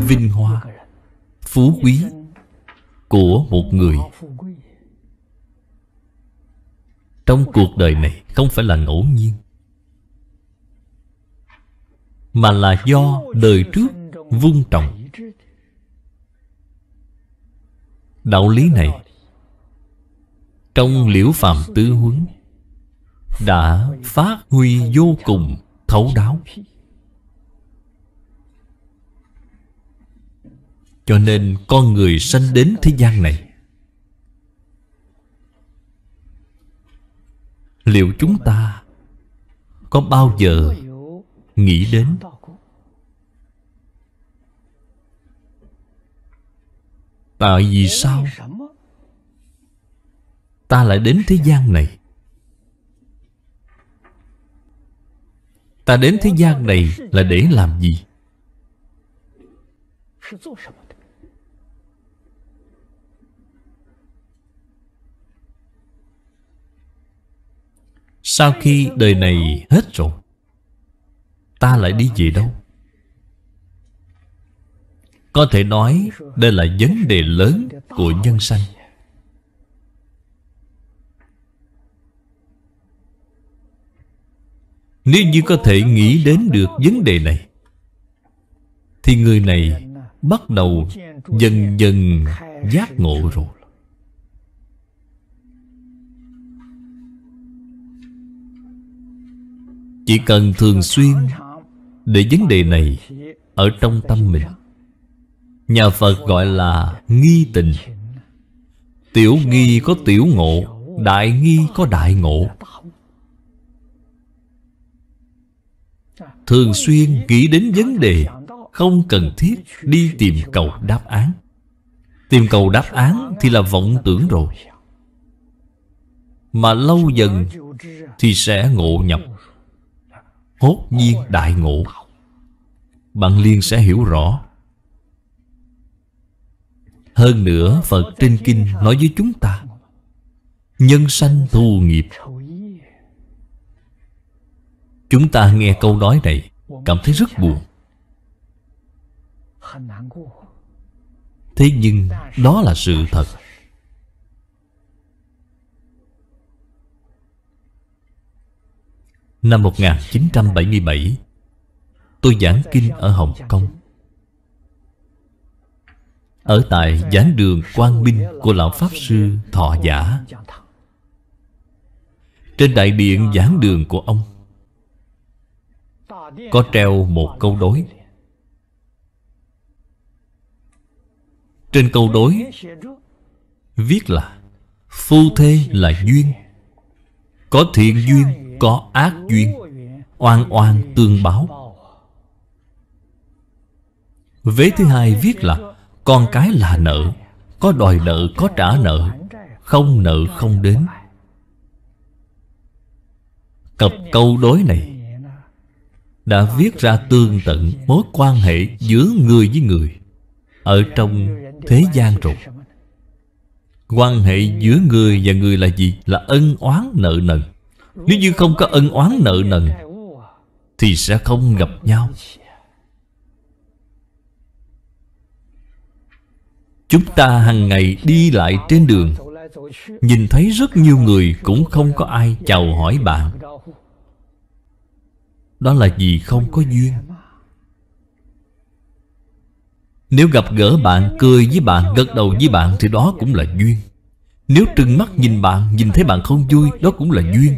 vinh hoa phú quý của một người trong cuộc đời này không phải là ngẫu nhiên mà là do đời trước vung trồng đạo lý này trong liễu phàm tứ huấn đã phát huy vô cùng thấu đáo Cho nên con người sanh đến thế gian này Liệu chúng ta Có bao giờ Nghĩ đến Tại vì sao Ta lại đến thế gian này Ta đến thế gian này là để làm gì? Sau khi đời này hết rồi Ta lại đi về đâu Có thể nói Đây là vấn đề lớn của nhân sanh Nếu như có thể nghĩ đến được vấn đề này Thì người này bắt đầu dần dần giác ngộ rồi Chỉ cần thường xuyên Để vấn đề này Ở trong tâm mình Nhà Phật gọi là nghi tình Tiểu nghi có tiểu ngộ Đại nghi có đại ngộ Thường xuyên nghĩ đến vấn đề Không cần thiết đi tìm cầu đáp án Tìm cầu đáp án thì là vọng tưởng rồi Mà lâu dần thì sẽ ngộ nhập hốt nhiên đại ngộ Bạn liền sẽ hiểu rõ Hơn nữa Phật trên kinh nói với chúng ta Nhân sanh thu nghiệp Chúng ta nghe câu nói này Cảm thấy rất buồn Thế nhưng đó là sự thật Năm 1977 Tôi giảng kinh ở Hồng Kông Ở tại giảng đường Quang Minh của Lão Pháp Sư Thọ Giả Trên đại điện giảng đường của ông Có treo một câu đối Trên câu đối Viết là Phu thê là duyên Có thiện duyên có ác duyên oan oan tương báo vế thứ hai viết là con cái là nợ có đòi nợ có trả nợ không nợ không đến cặp câu đối này đã viết ra tương tận mối quan hệ giữa người với người ở trong thế gian rồi quan hệ giữa người và người là gì là ân oán nợ nần nếu như không có ân oán nợ nần Thì sẽ không gặp nhau Chúng ta hàng ngày đi lại trên đường Nhìn thấy rất nhiều người cũng không có ai chào hỏi bạn Đó là vì không có duyên Nếu gặp gỡ bạn, cười với bạn, gật đầu với bạn Thì đó cũng là duyên Nếu trừng mắt nhìn bạn, nhìn thấy bạn không vui Đó cũng là duyên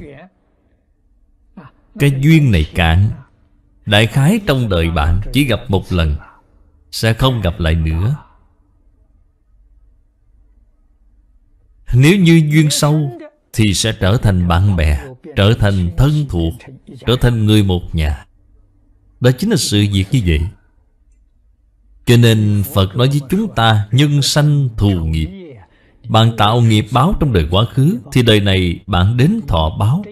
cái duyên này cạn Đại khái trong đời bạn chỉ gặp một lần Sẽ không gặp lại nữa Nếu như duyên sâu Thì sẽ trở thành bạn bè Trở thành thân thuộc Trở thành người một nhà Đó chính là sự việc như vậy Cho nên Phật nói với chúng ta Nhân sanh thù nghiệp Bạn tạo nghiệp báo trong đời quá khứ Thì đời này bạn đến thọ báo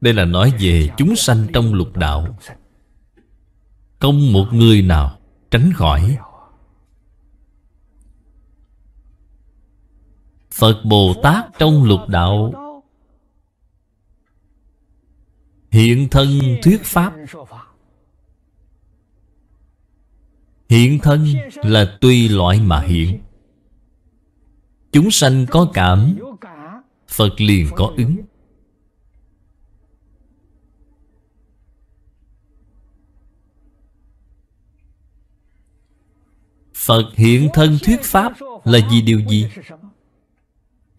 Đây là nói về chúng sanh trong lục đạo Không một người nào tránh khỏi Phật Bồ Tát trong lục đạo Hiện thân thuyết Pháp Hiện thân là tùy loại mà hiện Chúng sanh có cảm Phật liền có ứng Phật hiện thân thuyết Pháp là vì điều gì?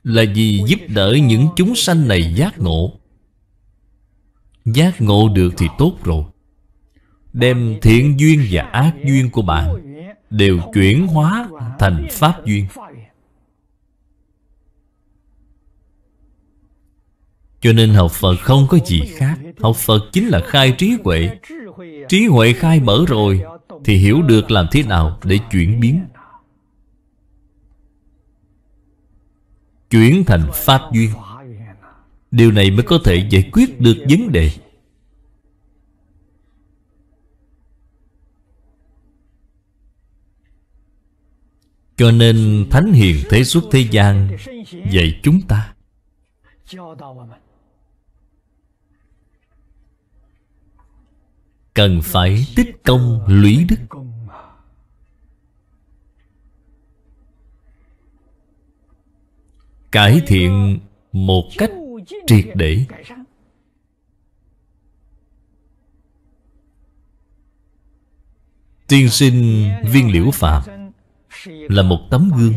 Là vì giúp đỡ những chúng sanh này giác ngộ Giác ngộ được thì tốt rồi Đem thiện duyên và ác duyên của bạn Đều chuyển hóa thành Pháp duyên Cho nên học Phật không có gì khác Học Phật chính là khai trí huệ Trí huệ khai mở rồi thì hiểu được làm thế nào để chuyển biến Chuyển thành Pháp duyên Điều này mới có thể giải quyết được vấn đề Cho nên Thánh Hiền Thế Xuất Thế gian dạy chúng ta cần phải tích công lũy đức cải thiện một cách triệt để tiên sinh viên liễu phạm là một tấm gương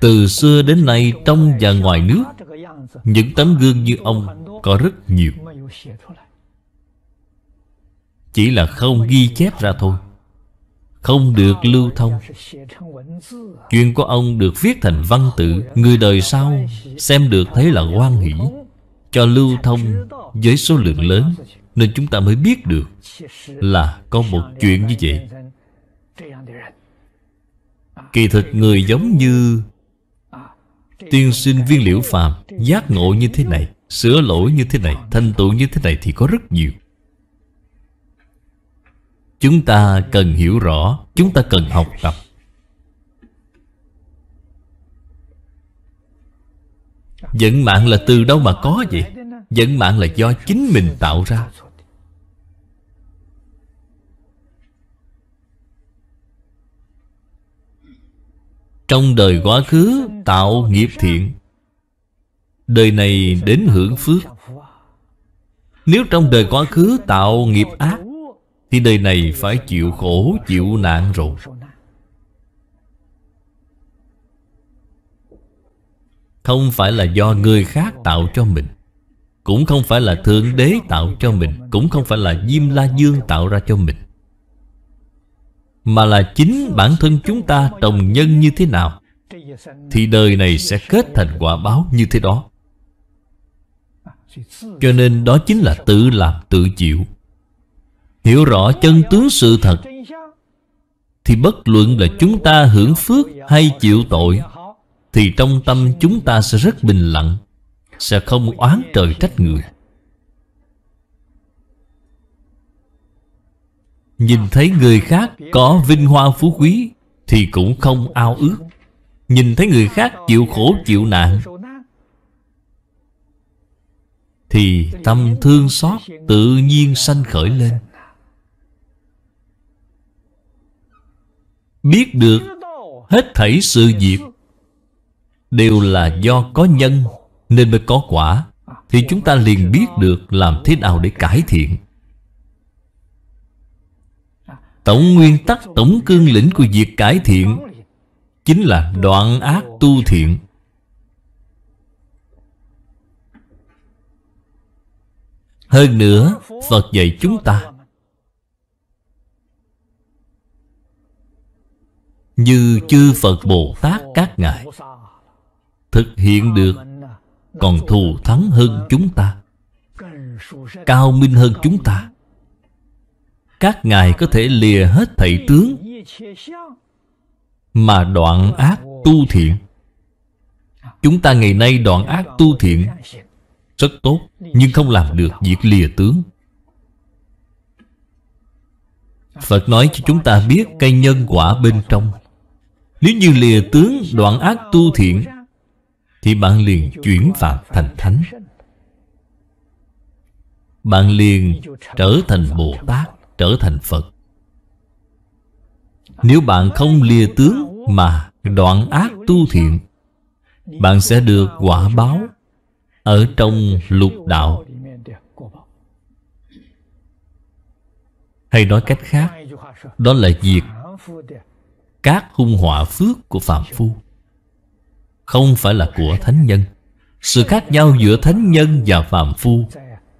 từ xưa đến nay trong và ngoài nước những tấm gương như ông có rất nhiều chỉ là không ghi chép ra thôi Không được lưu thông Chuyện của ông được viết thành văn tự Người đời sau xem được thấy là quan hỷ Cho lưu thông với số lượng lớn Nên chúng ta mới biết được Là có một chuyện như vậy Kỳ thực người giống như Tiên sinh viên liễu phàm Giác ngộ như thế này Sửa lỗi như thế này Thanh tựu như thế này thì có rất nhiều Chúng ta cần hiểu rõ Chúng ta cần học tập Dẫn mạng là từ đâu mà có vậy? Dẫn mạng là do chính mình tạo ra Trong đời quá khứ tạo nghiệp thiện Đời này đến hưởng phước Nếu trong đời quá khứ tạo nghiệp ác thì đời này phải chịu khổ chịu nạn rồi Không phải là do người khác tạo cho mình Cũng không phải là Thượng Đế tạo cho mình Cũng không phải là Diêm La Dương tạo ra cho mình Mà là chính bản thân chúng ta trồng nhân như thế nào Thì đời này sẽ kết thành quả báo như thế đó Cho nên đó chính là tự làm tự chịu Hiểu rõ chân tướng sự thật Thì bất luận là chúng ta hưởng phước hay chịu tội Thì trong tâm chúng ta sẽ rất bình lặng Sẽ không oán trời trách người Nhìn thấy người khác có vinh hoa phú quý Thì cũng không ao ước Nhìn thấy người khác chịu khổ chịu nạn Thì tâm thương xót tự nhiên sanh khởi lên biết được hết thảy sự việc đều là do có nhân nên mới có quả thì chúng ta liền biết được làm thế nào để cải thiện tổng nguyên tắc tổng cương lĩnh của việc cải thiện chính là đoạn ác tu thiện hơn nữa phật dạy chúng ta Như chư Phật Bồ Tát các ngài Thực hiện được Còn thù thắng hơn chúng ta Cao minh hơn chúng ta Các ngài có thể lìa hết thảy tướng Mà đoạn ác tu thiện Chúng ta ngày nay đoạn ác tu thiện Rất tốt Nhưng không làm được việc lìa tướng Phật nói cho chúng ta biết cây nhân quả bên trong nếu như lìa tướng đoạn ác tu thiện Thì bạn liền chuyển phạm thành thánh Bạn liền trở thành Bồ Tát Trở thành Phật Nếu bạn không lìa tướng mà đoạn ác tu thiện Bạn sẽ được quả báo Ở trong lục đạo Hay nói cách khác Đó là việc các hung họa phước của phạm phu Không phải là của thánh nhân Sự khác nhau giữa thánh nhân và phạm phu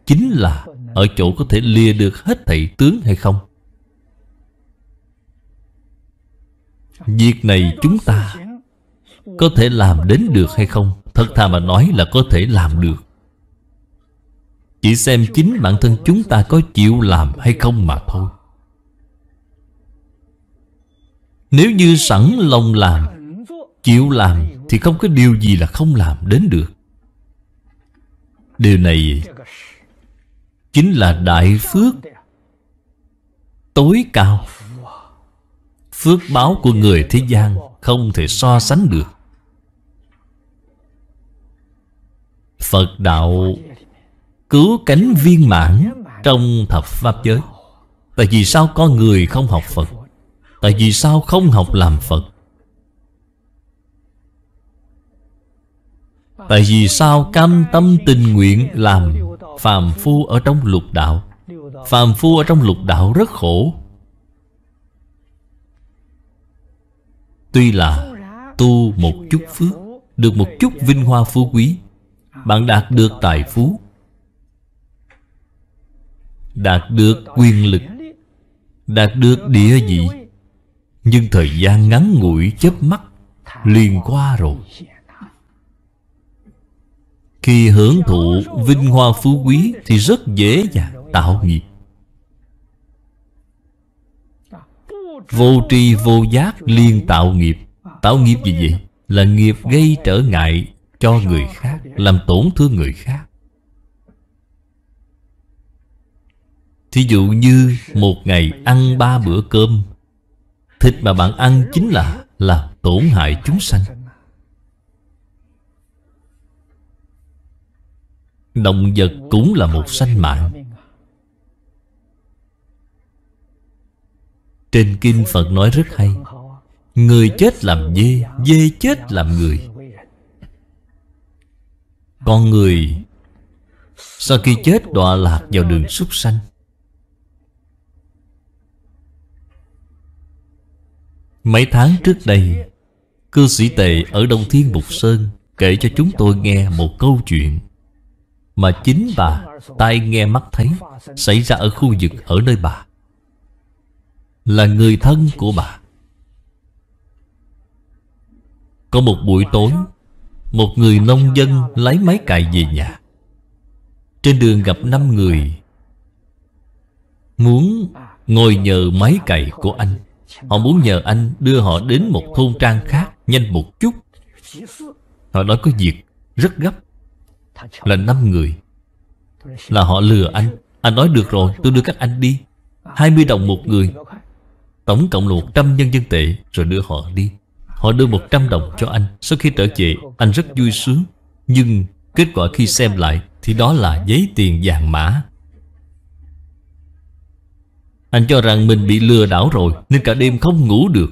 Chính là ở chỗ có thể lìa được hết thầy tướng hay không Việc này chúng ta Có thể làm đến được hay không Thật thà mà nói là có thể làm được Chỉ xem chính bản thân chúng ta có chịu làm hay không mà thôi Nếu như sẵn lòng làm Chịu làm Thì không có điều gì là không làm đến được Điều này Chính là đại phước Tối cao Phước báo của người thế gian Không thể so sánh được Phật đạo Cứu cánh viên mãn Trong thập pháp giới Tại vì sao con người không học Phật Tại vì sao không học làm Phật Tại vì sao cam tâm tình nguyện làm Phàm phu ở trong lục đạo Phàm phu ở trong lục đạo rất khổ Tuy là tu một chút phước Được một chút vinh hoa phú quý Bạn đạt được tài phú Đạt được quyền lực Đạt được địa vị nhưng thời gian ngắn ngủi chớp mắt liền qua rồi Khi hưởng thụ vinh hoa phú quý Thì rất dễ dàng tạo nghiệp Vô tri vô giác liên tạo nghiệp Tạo nghiệp gì vậy? Là nghiệp gây trở ngại cho người khác Làm tổn thương người khác Thí dụ như một ngày ăn ba bữa cơm Thịt mà bạn ăn chính là Làm tổn hại chúng sanh Động vật cũng là một sanh mạng Trên Kinh Phật nói rất hay Người chết làm dê Dê chết làm người Con người Sau khi chết đọa lạc vào đường súc sanh Mấy tháng trước đây Cư sĩ tề ở Đông Thiên Bục Sơn Kể cho chúng tôi nghe một câu chuyện Mà chính bà tai nghe mắt thấy Xảy ra ở khu vực ở nơi bà Là người thân của bà Có một buổi tối Một người nông dân lấy máy cày về nhà Trên đường gặp năm người Muốn ngồi nhờ máy cày của anh Họ muốn nhờ anh đưa họ đến một thôn trang khác Nhanh một chút Họ nói có việc rất gấp Là năm người Là họ lừa anh Anh nói được rồi tôi đưa các anh đi 20 đồng một người Tổng cộng là 100 nhân dân tệ Rồi đưa họ đi Họ đưa 100 đồng cho anh Sau khi trở về anh rất vui sướng Nhưng kết quả khi xem lại Thì đó là giấy tiền vàng mã anh cho rằng mình bị lừa đảo rồi Nên cả đêm không ngủ được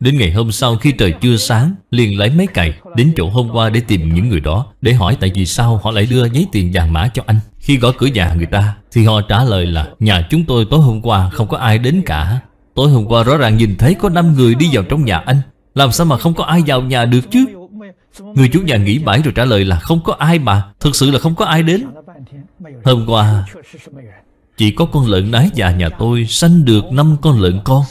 Đến ngày hôm sau khi trời chưa sáng Liền lấy máy cày Đến chỗ hôm qua để tìm những người đó Để hỏi tại vì sao họ lại đưa giấy tiền vàng mã cho anh Khi gõ cửa nhà người ta Thì họ trả lời là Nhà chúng tôi tối hôm qua không có ai đến cả Tối hôm qua rõ ràng nhìn thấy có 5 người đi vào trong nhà anh Làm sao mà không có ai vào nhà được chứ Người chủ nhà nghĩ mãi rồi trả lời là Không có ai mà Thực sự là không có ai đến Hôm qua chỉ có con lợn nái già nhà tôi Sanh được năm con lợn con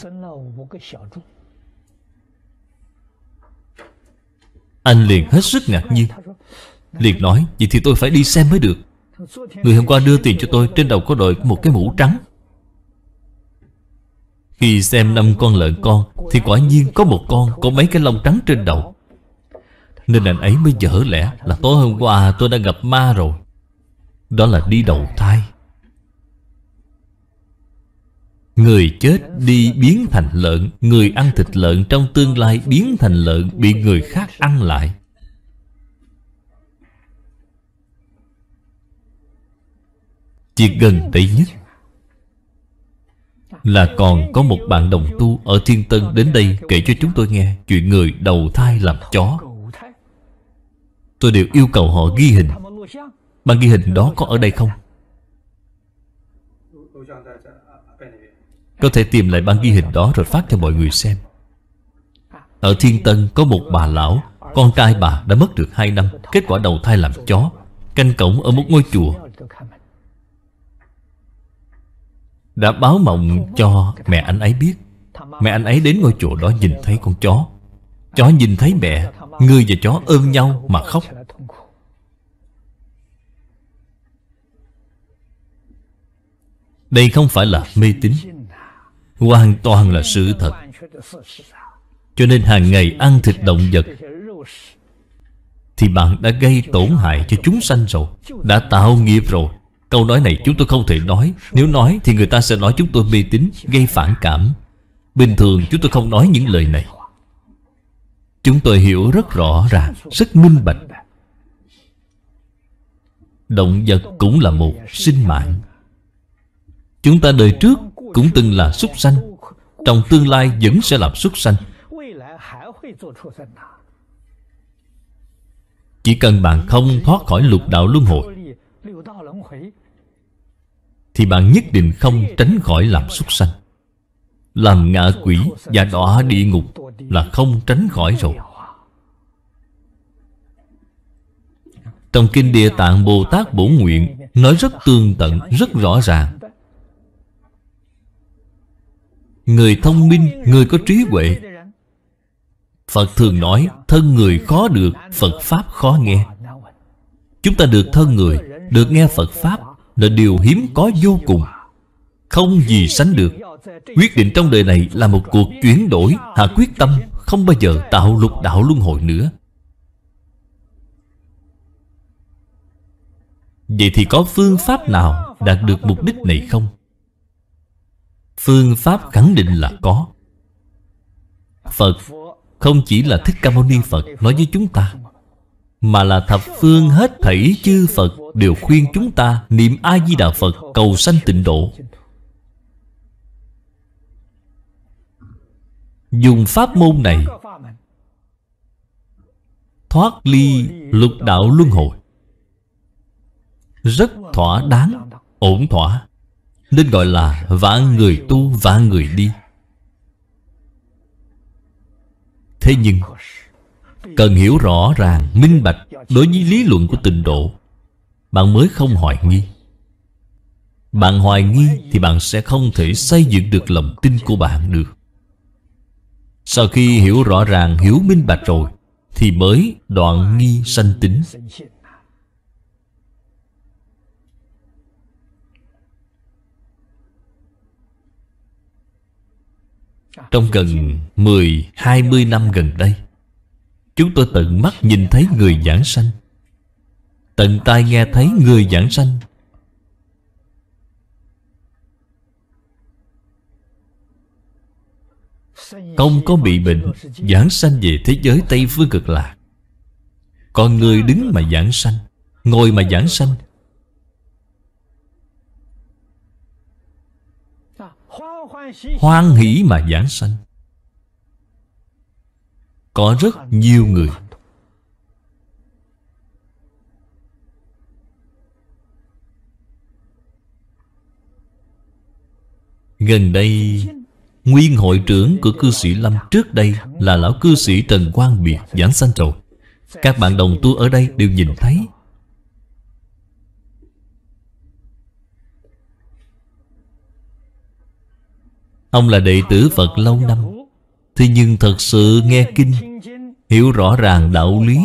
Anh liền hết sức ngạc nhiên Liền nói Vậy thì tôi phải đi xem mới được Người hôm qua đưa tiền cho tôi Trên đầu có đội một cái mũ trắng Khi xem năm con lợn con Thì quả nhiên có một con Có mấy cái lông trắng trên đầu Nên anh ấy mới dở lẽ Là tối hôm qua tôi đã gặp ma rồi Đó là đi đầu thai Người chết đi biến thành lợn Người ăn thịt lợn trong tương lai biến thành lợn Bị người khác ăn lại chỉ gần đây nhất Là còn có một bạn đồng tu ở Thiên Tân đến đây Kể cho chúng tôi nghe chuyện người đầu thai làm chó Tôi đều yêu cầu họ ghi hình Bạn ghi hình đó có ở đây không? Có thể tìm lại băng ghi hình đó rồi phát cho mọi người xem Ở Thiên Tân có một bà lão Con trai bà đã mất được 2 năm Kết quả đầu thai làm chó Canh cổng ở một ngôi chùa Đã báo mộng cho mẹ anh ấy biết Mẹ anh ấy đến ngôi chùa đó nhìn thấy con chó Chó nhìn thấy mẹ Người và chó ôm nhau mà khóc Đây không phải là mê tín Hoàn toàn là sự thật Cho nên hàng ngày ăn thịt động vật Thì bạn đã gây tổn hại cho chúng sanh rồi Đã tạo nghiệp rồi Câu nói này chúng tôi không thể nói Nếu nói thì người ta sẽ nói chúng tôi mê tín Gây phản cảm Bình thường chúng tôi không nói những lời này Chúng tôi hiểu rất rõ ràng Rất minh bạch Động vật cũng là một sinh mạng Chúng ta đời trước cũng từng là súc sanh Trong tương lai vẫn sẽ làm súc sanh Chỉ cần bạn không thoát khỏi lục đạo luân hồi Thì bạn nhất định không tránh khỏi làm súc sanh Làm ngạ quỷ và đọa địa ngục Là không tránh khỏi rồi Trong kinh Địa Tạng Bồ Tát Bổ Nguyện Nói rất tương tận, rất rõ ràng Người thông minh, người có trí huệ Phật thường nói Thân người khó được, Phật Pháp khó nghe Chúng ta được thân người Được nghe Phật Pháp Là điều hiếm có vô cùng Không gì sánh được Quyết định trong đời này là một cuộc chuyển đổi Hạ quyết tâm không bao giờ tạo lục đạo luân hồi nữa Vậy thì có phương pháp nào đạt được mục đích này không? Phương pháp khẳng định là có Phật không chỉ là Thích Ca Mâu Ni Phật nói với chúng ta Mà là thập phương hết thảy chư Phật Đều khuyên chúng ta niệm A-di-đà Phật cầu sanh tịnh độ Dùng pháp môn này Thoát ly lục đạo luân hồi Rất thỏa đáng, ổn thỏa nên gọi là vã người tu vã người đi Thế nhưng Cần hiểu rõ ràng, minh bạch Đối với lý luận của tịnh độ Bạn mới không hoài nghi Bạn hoài nghi Thì bạn sẽ không thể xây dựng được lòng tin của bạn được Sau khi hiểu rõ ràng, hiểu minh bạch rồi Thì mới đoạn nghi sanh tính Trong gần 10-20 năm gần đây Chúng tôi tận mắt nhìn thấy người giảng sanh Tận tai nghe thấy người giảng sanh Không có bị bệnh Giảng sanh về thế giới Tây Phương cực lạc Còn người đứng mà giảng sanh Ngồi mà giảng sanh hoan hỷ mà giảng sanh có rất nhiều người Gần đây Nguyên hội trưởng của cư sĩ Lâm trước đây Là lão cư sĩ Trần Quang Biệt giảng sanh rồi Các bạn đồng tu ở đây đều nhìn thấy Ông là đệ tử Phật lâu năm Thế nhưng thật sự nghe kinh Hiểu rõ ràng đạo lý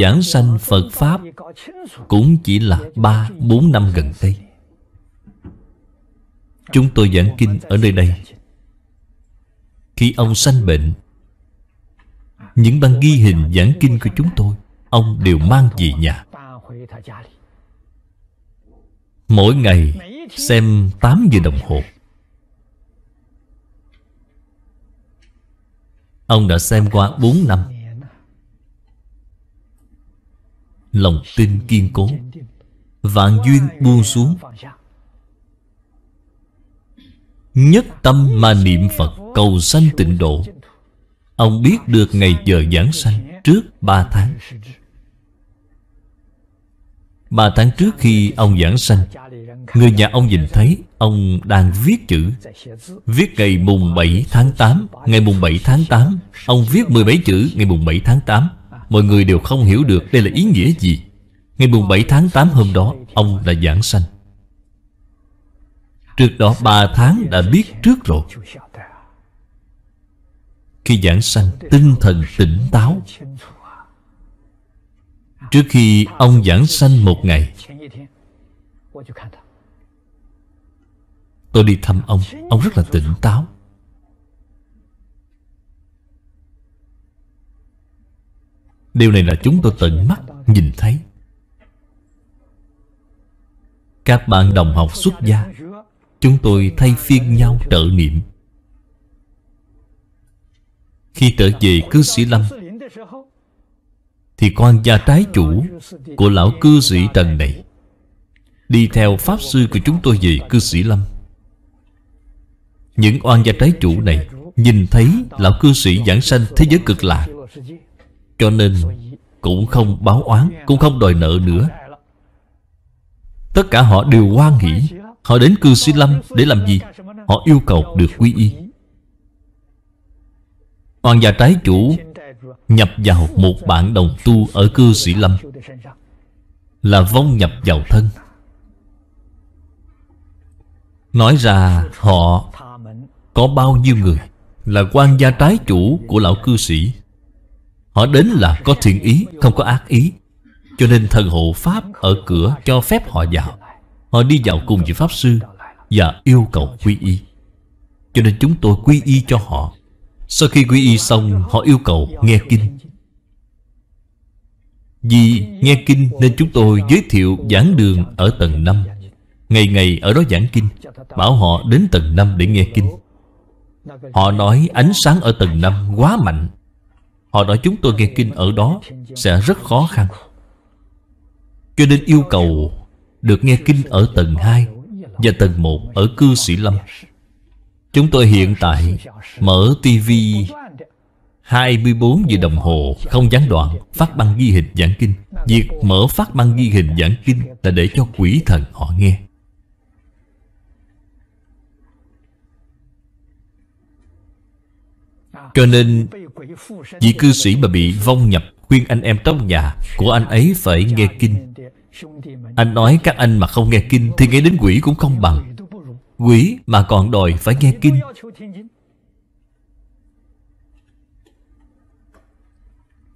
Giảng sanh Phật Pháp Cũng chỉ là 3-4 năm gần đây Chúng tôi giảng kinh ở nơi đây Khi ông sanh bệnh Những băng ghi hình giảng kinh của chúng tôi Ông đều mang về nhà Mỗi ngày xem 8 giờ đồng hồ Ông đã xem qua 4 năm Lòng tin kiên cố Vạn duyên buông xuống Nhất tâm mà niệm Phật cầu sanh tịnh độ Ông biết được ngày giờ giảng sanh trước 3 tháng 3 tháng trước khi ông giảng sanh Người nhà ông nhìn thấy Ông đang viết chữ Viết ngày mùng 7 tháng 8 Ngày mùng 7 tháng 8 Ông viết mười 17 chữ ngày mùng 7 tháng 8 Mọi người đều không hiểu được đây là ý nghĩa gì Ngày mùng 7 tháng 8 hôm đó Ông đã giảng sanh Trước đó 3 tháng đã biết trước rồi Khi giảng sanh tinh thần tỉnh táo Trước khi ông giảng sanh một ngày Tôi đi thăm ông Ông rất là tỉnh táo Điều này là chúng tôi tận mắt nhìn thấy Các bạn đồng học xuất gia Chúng tôi thay phiên nhau trợ niệm Khi trở về cư sĩ Lâm Thì quan gia trái chủ Của lão cư sĩ Trần này Đi theo Pháp sư của chúng tôi về cư sĩ Lâm những oan gia trái chủ này Nhìn thấy lão cư sĩ giảng sanh thế giới cực lạ Cho nên cũng không báo oán Cũng không đòi nợ nữa Tất cả họ đều hoan hỷ Họ đến cư sĩ lâm để làm gì? Họ yêu cầu được quy y Oan gia trái chủ Nhập vào một bạn đồng tu ở cư sĩ lâm Là vong nhập vào thân Nói ra họ có bao nhiêu người Là quan gia trái chủ của lão cư sĩ Họ đến là có thiện ý Không có ác ý Cho nên thần hộ Pháp ở cửa cho phép họ vào Họ đi vào cùng với Pháp Sư Và yêu cầu quy y Cho nên chúng tôi quy y cho họ Sau khi quy y xong Họ yêu cầu nghe kinh Vì nghe kinh nên chúng tôi giới thiệu giảng đường ở tầng 5 Ngày ngày ở đó giảng kinh Bảo họ đến tầng 5 để nghe kinh Họ nói ánh sáng ở tầng 5 quá mạnh Họ nói chúng tôi nghe kinh ở đó sẽ rất khó khăn Cho nên yêu cầu được nghe kinh ở tầng 2 và tầng 1 ở cư sĩ Lâm Chúng tôi hiện tại mở tivi 24 giờ đồng hồ không gián đoạn phát băng ghi hình giảng kinh Việc mở phát băng ghi hình giảng kinh là để cho quỷ thần họ nghe Cho nên Vị cư sĩ mà bị vong nhập Khuyên anh em trong nhà Của anh ấy phải nghe kinh Anh nói các anh mà không nghe kinh Thì nghe đến quỷ cũng không bằng Quỷ mà còn đòi phải nghe kinh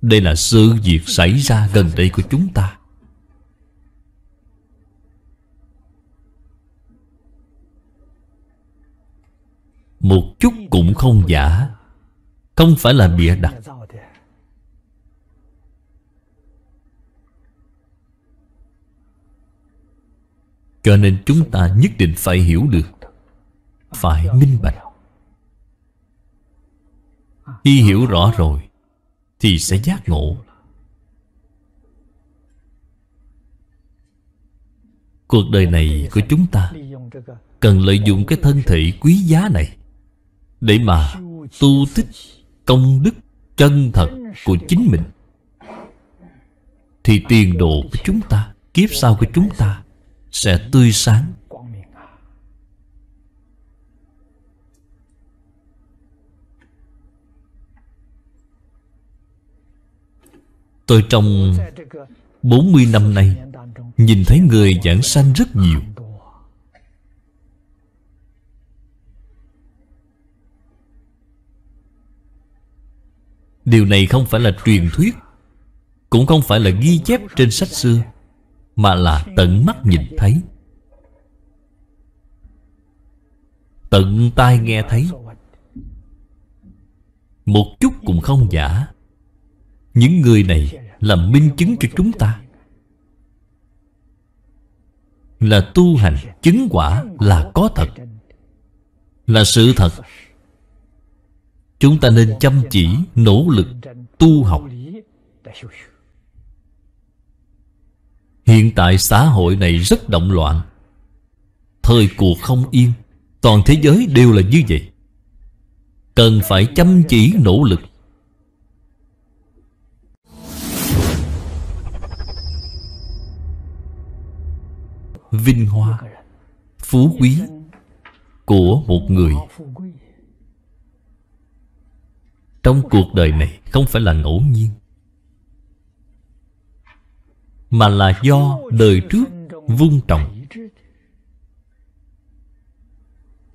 Đây là sự việc xảy ra gần đây của chúng ta Một chút cũng không giả không phải là bịa đặt Cho nên chúng ta nhất định phải hiểu được Phải minh bạch Khi hiểu rõ rồi Thì sẽ giác ngộ Cuộc đời này của chúng ta Cần lợi dụng cái thân thể quý giá này Để mà tu tích công đức chân thật của chính mình Thì tiền đồ của chúng ta Kiếp sau của chúng ta Sẽ tươi sáng Tôi trong 40 năm nay Nhìn thấy người giảng sanh rất nhiều Điều này không phải là truyền thuyết Cũng không phải là ghi chép trên sách xưa Mà là tận mắt nhìn thấy Tận tai nghe thấy Một chút cũng không giả Những người này là minh chứng cho chúng ta Là tu hành, chứng quả là có thật Là sự thật Chúng ta nên chăm chỉ, nỗ lực, tu học Hiện tại xã hội này rất động loạn Thời cuộc không yên Toàn thế giới đều là như vậy Cần phải chăm chỉ nỗ lực Vinh hoa Phú quý Của một người trong cuộc đời này không phải là ngẫu nhiên Mà là do đời trước vung trồng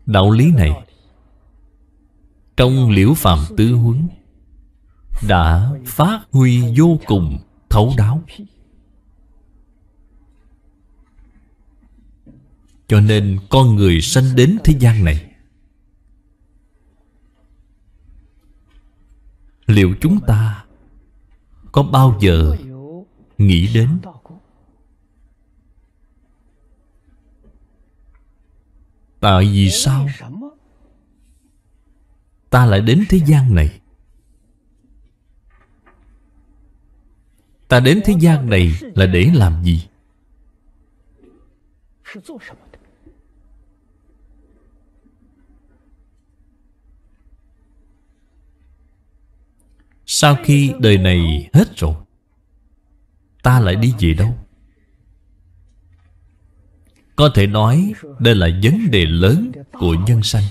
Đạo lý này Trong liễu phàm tứ huấn Đã phát huy vô cùng thấu đáo Cho nên con người sanh đến thế gian này liệu chúng ta có bao giờ nghĩ đến tại vì sao ta lại đến thế gian này ta đến thế gian này là để làm gì Sau khi đời này hết rồi Ta lại đi về đâu Có thể nói Đây là vấn đề lớn của nhân sanh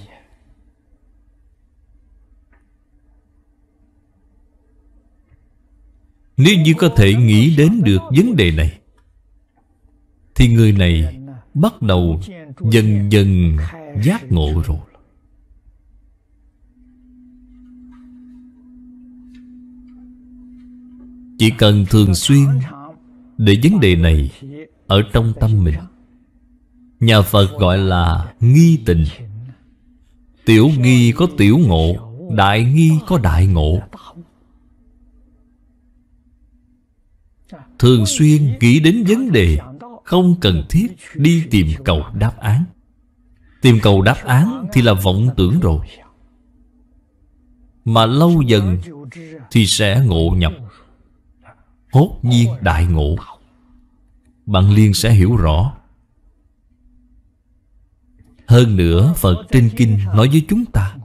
Nếu như có thể nghĩ đến được vấn đề này Thì người này bắt đầu dần dần giác ngộ rồi Chỉ cần thường xuyên Để vấn đề này Ở trong tâm mình Nhà Phật gọi là nghi tình Tiểu nghi có tiểu ngộ Đại nghi có đại ngộ Thường xuyên nghĩ đến vấn đề Không cần thiết đi tìm cầu đáp án Tìm cầu đáp án thì là vọng tưởng rồi Mà lâu dần thì sẽ ngộ nhập hốt nhiên đại ngộ Bạn liên sẽ hiểu rõ Hơn nữa Phật trên kinh nói với chúng ta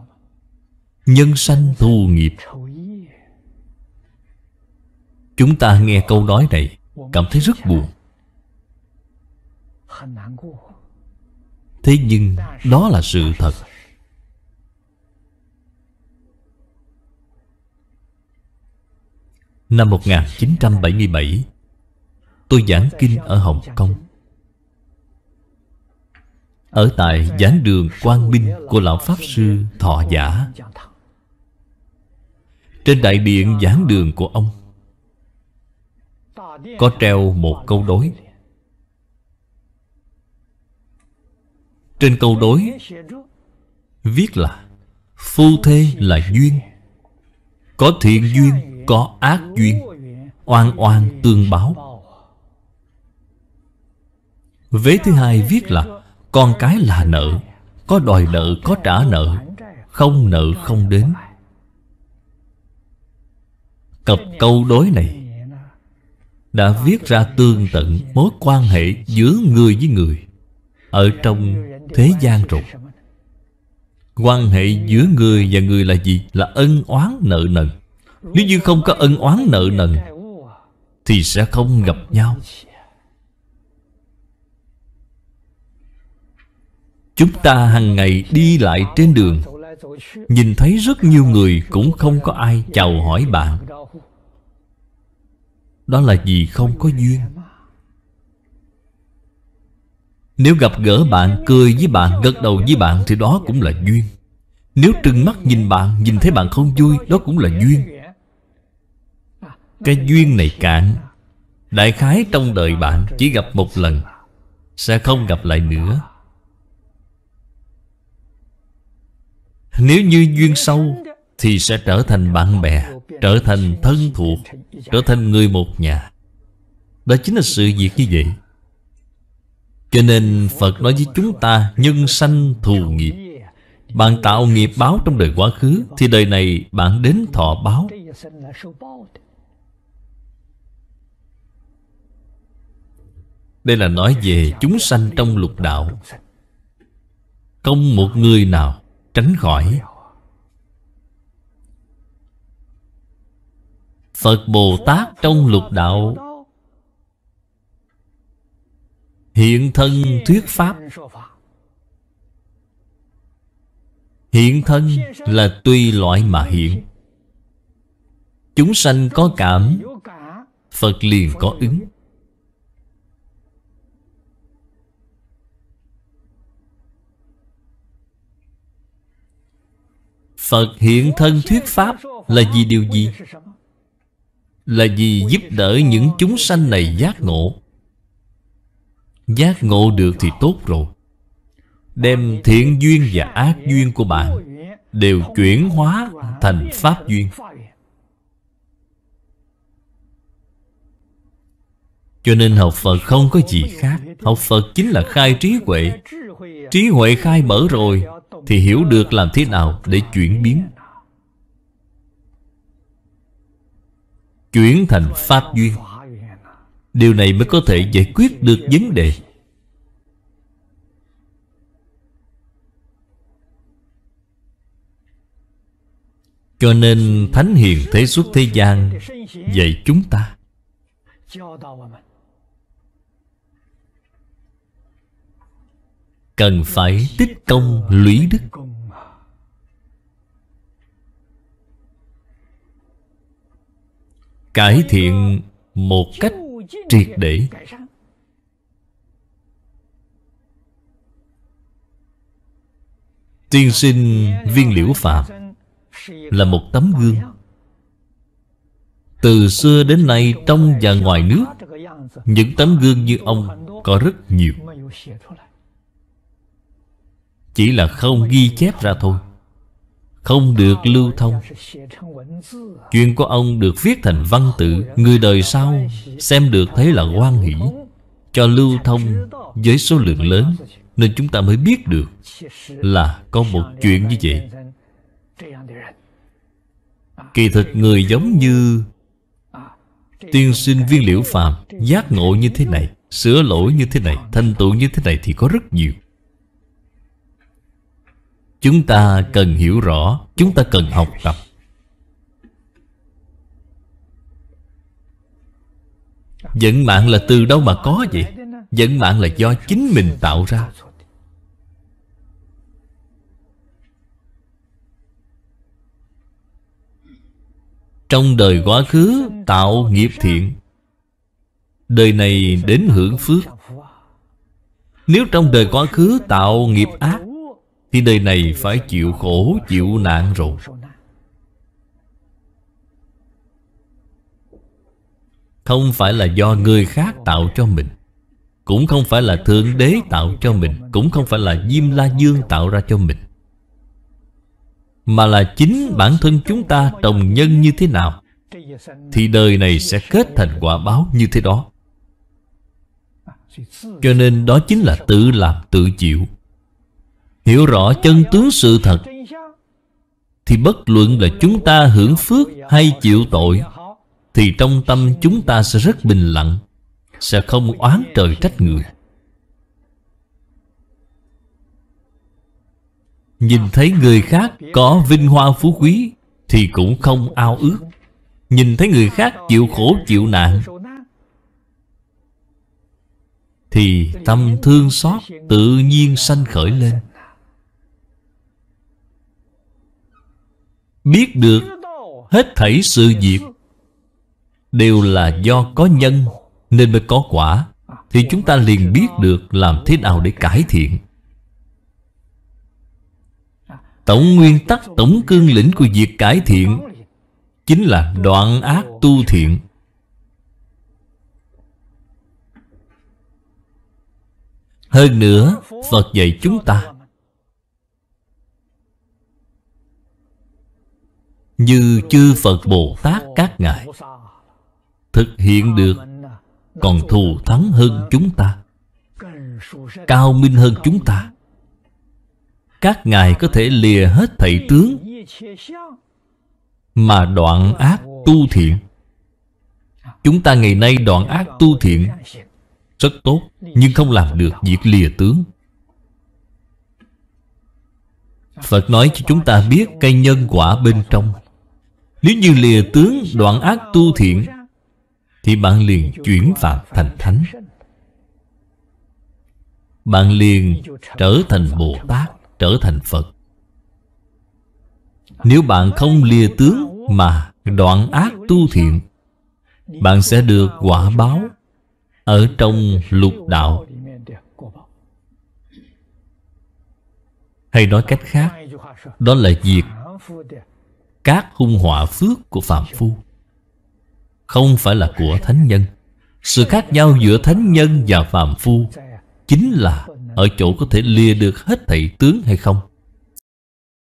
Nhân sanh thu nghiệp Chúng ta nghe câu nói này Cảm thấy rất buồn Thế nhưng đó là sự thật Năm 1977 Tôi giảng kinh ở Hồng Kông Ở tại giảng đường Quang Minh Của Lão Pháp Sư Thọ Giả Trên đại điện giảng đường của ông Có treo một câu đối Trên câu đối Viết là Phu thê là duyên Có thiện duyên có ác duyên Oan oan tương báo Vế thứ hai viết là Con cái là nợ Có đòi nợ có trả nợ Không nợ không đến Cặp câu đối này Đã viết ra tương tận mối quan hệ giữa người với người Ở trong thế gian rồi Quan hệ giữa người và người là gì? Là ân oán nợ nần nếu như không có ân oán nợ nần Thì sẽ không gặp nhau Chúng ta hàng ngày đi lại trên đường Nhìn thấy rất nhiều người cũng không có ai chào hỏi bạn Đó là vì không có duyên Nếu gặp gỡ bạn, cười với bạn, gật đầu với bạn Thì đó cũng là duyên Nếu trừng mắt nhìn bạn, nhìn thấy bạn không vui Đó cũng là duyên cái duyên này cạn Đại khái trong đời bạn chỉ gặp một lần Sẽ không gặp lại nữa Nếu như duyên sâu Thì sẽ trở thành bạn bè Trở thành thân thuộc Trở thành người một nhà Đó chính là sự việc như vậy Cho nên Phật nói với chúng ta Nhân sanh thù nghiệp Bạn tạo nghiệp báo trong đời quá khứ Thì đời này bạn đến thọ báo Đây là nói về chúng sanh trong lục đạo Không một người nào tránh khỏi Phật Bồ Tát trong lục đạo Hiện thân thuyết Pháp Hiện thân là tùy loại mà hiện Chúng sanh có cảm Phật liền có ứng Phật hiện thân thuyết Pháp là vì điều gì? Là vì giúp đỡ những chúng sanh này giác ngộ Giác ngộ được thì tốt rồi Đem thiện duyên và ác duyên của bạn Đều chuyển hóa thành Pháp duyên Cho nên học Phật không có gì khác Học Phật chính là khai trí huệ Trí huệ khai mở rồi thì hiểu được làm thế nào để chuyển biến Chuyển thành Pháp duyên Điều này mới có thể giải quyết được vấn đề Cho nên Thánh Hiền Thế Xuất Thế gian dạy chúng ta cần phải tích công lũy đức cải thiện một cách triệt để tiên sinh viên liễu phạm là một tấm gương từ xưa đến nay trong và ngoài nước những tấm gương như ông có rất nhiều chỉ là không ghi chép ra thôi Không được lưu thông Chuyện của ông được viết thành văn tự Người đời sau xem được thấy là quan hỷ Cho lưu thông với số lượng lớn Nên chúng ta mới biết được Là có một chuyện như vậy Kỳ thực người giống như Tiên sinh viên liễu phàm Giác ngộ như thế này Sửa lỗi như thế này Thanh tựu như thế này thì có rất nhiều Chúng ta cần hiểu rõ Chúng ta cần học tập Dẫn mạng là từ đâu mà có vậy? Dẫn mạng là do chính mình tạo ra Trong đời quá khứ tạo nghiệp thiện Đời này đến hưởng phước Nếu trong đời quá khứ tạo nghiệp ác thì đời này phải chịu khổ chịu nạn rồi Không phải là do người khác tạo cho mình Cũng không phải là Thượng Đế tạo cho mình Cũng không phải là Diêm La Dương tạo ra cho mình Mà là chính bản thân chúng ta trồng nhân như thế nào Thì đời này sẽ kết thành quả báo như thế đó Cho nên đó chính là tự làm tự chịu Hiểu rõ chân tướng sự thật Thì bất luận là chúng ta hưởng phước hay chịu tội Thì trong tâm chúng ta sẽ rất bình lặng Sẽ không oán trời trách người Nhìn thấy người khác có vinh hoa phú quý Thì cũng không ao ước Nhìn thấy người khác chịu khổ chịu nạn Thì tâm thương xót tự nhiên sanh khởi lên biết được hết thảy sự việc đều là do có nhân nên mới có quả thì chúng ta liền biết được làm thế nào để cải thiện tổng nguyên tắc tổng cương lĩnh của việc cải thiện chính là đoạn ác tu thiện hơn nữa phật dạy chúng ta Như chư Phật Bồ Tát các ngài Thực hiện được Còn thù thắng hơn chúng ta Cao minh hơn chúng ta Các ngài có thể lìa hết thầy tướng Mà đoạn ác tu thiện Chúng ta ngày nay đoạn ác tu thiện Rất tốt Nhưng không làm được việc lìa tướng Phật nói cho chúng ta biết cây nhân quả bên trong nếu như lìa tướng đoạn ác tu thiện Thì bạn liền chuyển phạm thành thánh Bạn liền trở thành Bồ Tát Trở thành Phật Nếu bạn không lìa tướng mà đoạn ác tu thiện Bạn sẽ được quả báo Ở trong lục đạo Hay nói cách khác Đó là việc các hung họa phước của phạm phu Không phải là của thánh nhân Sự khác nhau giữa thánh nhân và phạm phu Chính là ở chỗ có thể lìa được hết thảy tướng hay không